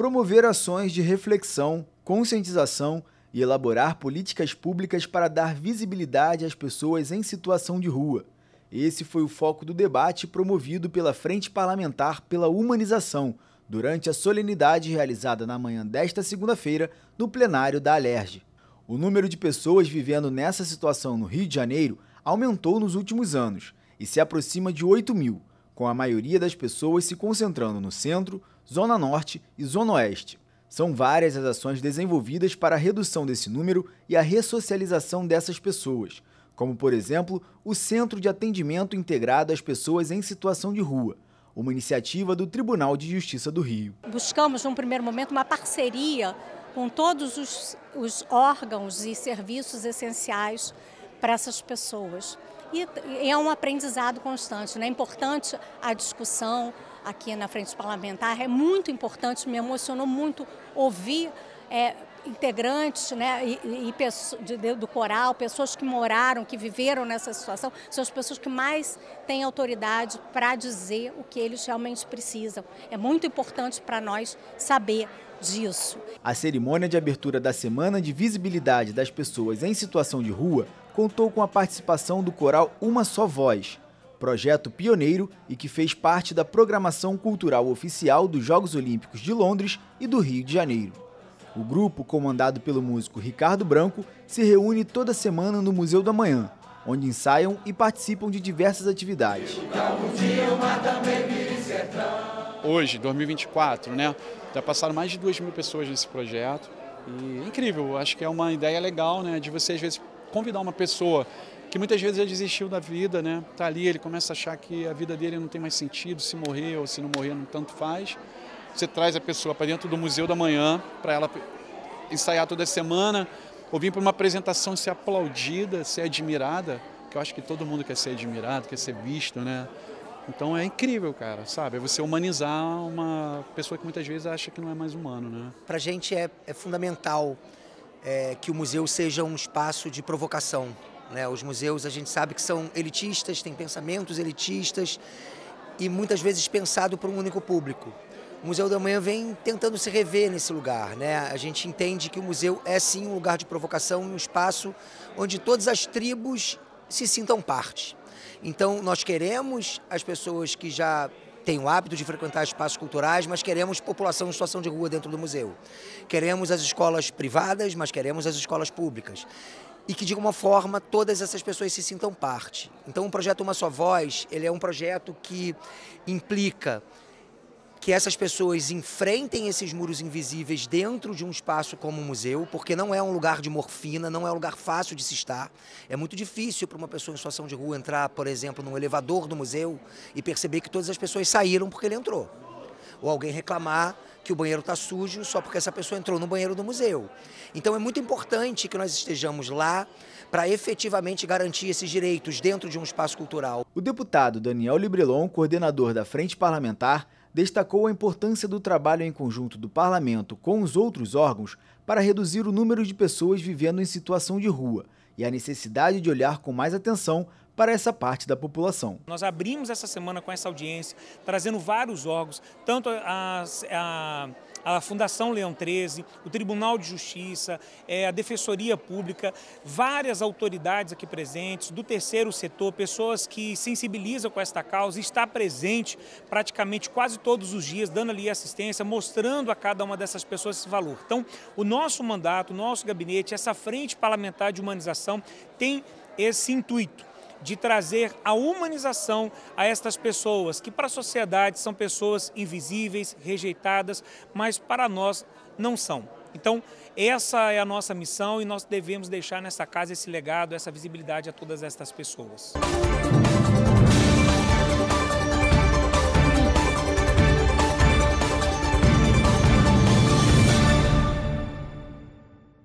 promover ações de reflexão, conscientização e elaborar políticas públicas para dar visibilidade às pessoas em situação de rua. Esse foi o foco do debate promovido pela Frente Parlamentar pela Humanização durante a solenidade realizada na manhã desta segunda-feira no plenário da Alerj. O número de pessoas vivendo nessa situação no Rio de Janeiro aumentou nos últimos anos e se aproxima de 8 mil, com a maioria das pessoas se concentrando no centro, Zona Norte e Zona Oeste. São várias as ações desenvolvidas para a redução desse número e a ressocialização dessas pessoas, como, por exemplo, o Centro de Atendimento Integrado às Pessoas em Situação de Rua, uma iniciativa do Tribunal de Justiça do Rio. Buscamos, num primeiro momento, uma parceria com todos os, os órgãos e serviços essenciais para essas pessoas. E é um aprendizado constante, né? é importante a discussão, aqui na frente parlamentar. É muito importante, me emocionou muito ouvir é, integrantes né, e, e de, do coral, pessoas que moraram, que viveram nessa situação, são as pessoas que mais têm autoridade para dizer o que eles realmente precisam. É muito importante para nós saber disso. A cerimônia de abertura da Semana de Visibilidade das Pessoas em Situação de Rua contou com a participação do coral Uma Só Voz, projeto pioneiro e que fez parte da programação cultural oficial dos Jogos Olímpicos de Londres e do Rio de Janeiro. O grupo, comandado pelo músico Ricardo Branco, se reúne toda semana no Museu da Manhã, onde ensaiam e participam de diversas atividades. Hoje, 2024, né? Já passaram mais de 2 mil pessoas nesse projeto. E é incrível, acho que é uma ideia legal, né? De você, às vezes, convidar uma pessoa que muitas vezes já desistiu da vida, né? Tá ali, ele começa a achar que a vida dele não tem mais sentido, se morrer ou se não morrer, não tanto faz. Você traz a pessoa para dentro do museu da manhã, para ela ensaiar toda semana, ou vir para uma apresentação ser aplaudida, ser admirada, que eu acho que todo mundo quer ser admirado, quer ser visto, né? Então é incrível, cara, sabe? É você humanizar uma pessoa que muitas vezes acha que não é mais humano, né? a gente é, é fundamental é, que o museu seja um espaço de provocação. Né? Os museus, a gente sabe que são elitistas, têm pensamentos elitistas e muitas vezes pensado por um único público. O Museu da Manhã vem tentando se rever nesse lugar. Né? A gente entende que o museu é sim um lugar de provocação, um espaço onde todas as tribos se sintam parte. Então, nós queremos as pessoas que já têm o hábito de frequentar espaços culturais, mas queremos população em situação de rua dentro do museu. Queremos as escolas privadas, mas queremos as escolas públicas e que de alguma forma todas essas pessoas se sintam parte. Então o projeto Uma Só Voz, ele é um projeto que implica que essas pessoas enfrentem esses muros invisíveis dentro de um espaço como o um museu, porque não é um lugar de morfina, não é um lugar fácil de se estar. É muito difícil para uma pessoa em situação de rua entrar, por exemplo, num elevador do museu e perceber que todas as pessoas saíram porque ele entrou. Ou alguém reclamar que o banheiro está sujo só porque essa pessoa entrou no banheiro do museu. Então é muito importante que nós estejamos lá para efetivamente garantir esses direitos dentro de um espaço cultural. O deputado Daniel Librelon, coordenador da Frente Parlamentar, destacou a importância do trabalho em conjunto do parlamento com os outros órgãos para reduzir o número de pessoas vivendo em situação de rua e a necessidade de olhar com mais atenção para essa parte da população. Nós abrimos essa semana com essa audiência, trazendo vários órgãos, tanto a, a a Fundação Leão 13, o Tribunal de Justiça, é, a Defensoria Pública, várias autoridades aqui presentes, do terceiro setor, pessoas que sensibilizam com esta causa, está presente praticamente quase todos os dias, dando ali assistência, mostrando a cada uma dessas pessoas esse valor. Então, o nosso mandato, o nosso gabinete, essa frente parlamentar de humanização tem esse intuito de trazer a humanização a estas pessoas, que para a sociedade são pessoas invisíveis, rejeitadas, mas para nós não são. Então, essa é a nossa missão e nós devemos deixar nessa casa esse legado, essa visibilidade a todas estas pessoas.